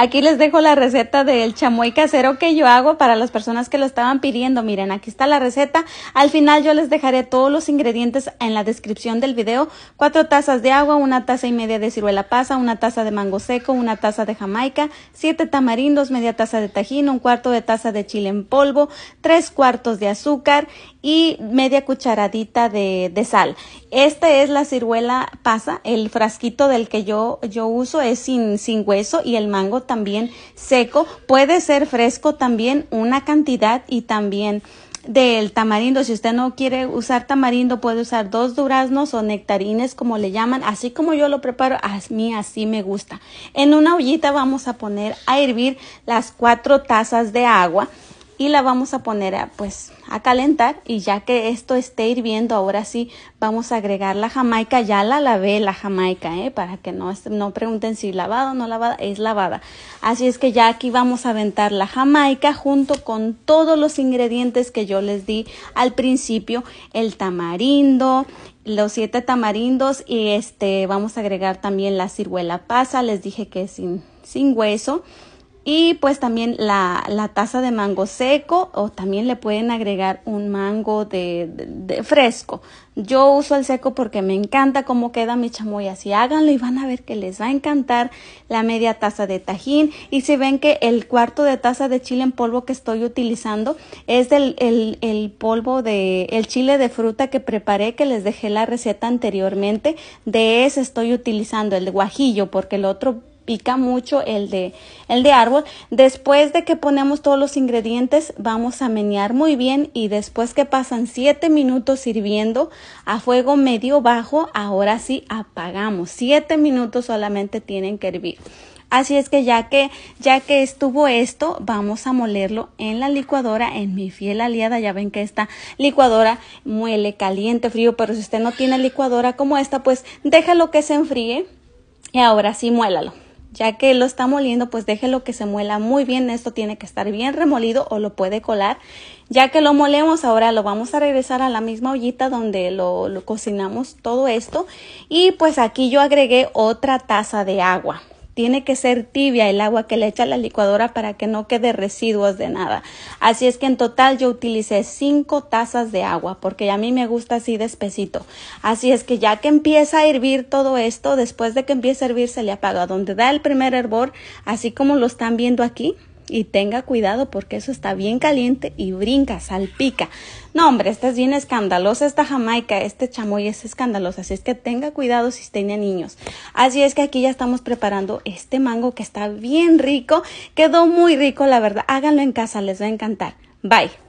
Aquí les dejo la receta del chamoy casero que yo hago para las personas que lo estaban pidiendo. Miren, aquí está la receta. Al final yo les dejaré todos los ingredientes en la descripción del video. Cuatro tazas de agua, una taza y media de ciruela pasa, una taza de mango seco, una taza de jamaica, siete tamarindos, media taza de tajín, un cuarto de taza de chile en polvo, tres cuartos de azúcar y media cucharadita de, sal. Esta es la ciruela pasa, el frasquito del que yo, yo uso es sin, sin hueso y el mango también seco. Puede ser fresco también una cantidad y también del tamarindo. Si usted no quiere usar tamarindo, puede usar dos duraznos o nectarines, como le llaman. Así como yo lo preparo, a mí así me gusta. En una ollita vamos a poner a hervir las cuatro tazas de agua y la vamos a poner a, pues a calentar y ya que esto esté hirviendo ahora sí vamos a agregar la jamaica ya la lavé la jamaica ¿eh? para que no, no pregunten si lavada o no lavada es lavada así es que ya aquí vamos a aventar la jamaica junto con todos los ingredientes que yo les di al principio el tamarindo los siete tamarindos y este vamos a agregar también la ciruela pasa les dije que sin sin hueso y pues también la, taza de mango seco o también le pueden agregar un mango de, fresco. Yo uso el seco porque me encanta cómo queda mi chamoy así. Háganlo y van a ver que les va a encantar la media taza de tajín. Y si ven que el cuarto de taza de chile en polvo que estoy utilizando es del el, el polvo de el chile de fruta que preparé que les dejé la receta anteriormente. De ese estoy utilizando el guajillo porque el otro pica mucho el de, el de árbol. Después de que ponemos todos los ingredientes, vamos a menear muy bien y después que pasan 7 minutos sirviendo a fuego medio bajo, ahora sí apagamos. 7 minutos solamente tienen que hervir. Así es que ya que ya que estuvo esto, vamos a molerlo en la licuadora, en mi fiel aliada. Ya ven que esta licuadora muele caliente, frío, pero si usted no tiene licuadora como esta, pues déjalo que se enfríe y ahora sí muélalo ya que lo está moliendo, pues déjelo que se muela muy bien. Esto tiene que estar bien remolido o lo puede colar. Ya que lo molemos, ahora lo vamos a regresar a la misma ollita donde lo cocinamos todo esto. Y pues aquí yo agregué otra taza de agua tiene que ser tibia el agua que le echa la licuadora para que no quede residuos de nada. Así es que en total yo utilicé 5 tazas de agua porque a mí me gusta así espesito. Así es que ya que empieza a hervir todo esto, después de que empiece a hervir se le apaga donde da el primer hervor, así como lo están viendo aquí y tenga cuidado porque eso está bien caliente y brinca, salpica. No, hombre, esta es bien escandalosa, esta jamaica, este chamoy es escandaloso. así es que tenga cuidado si tiene niños. Así es que aquí ya estamos preparando este mango que está bien rico, quedó muy rico, la verdad. Háganlo en casa, les va a encantar. Bye.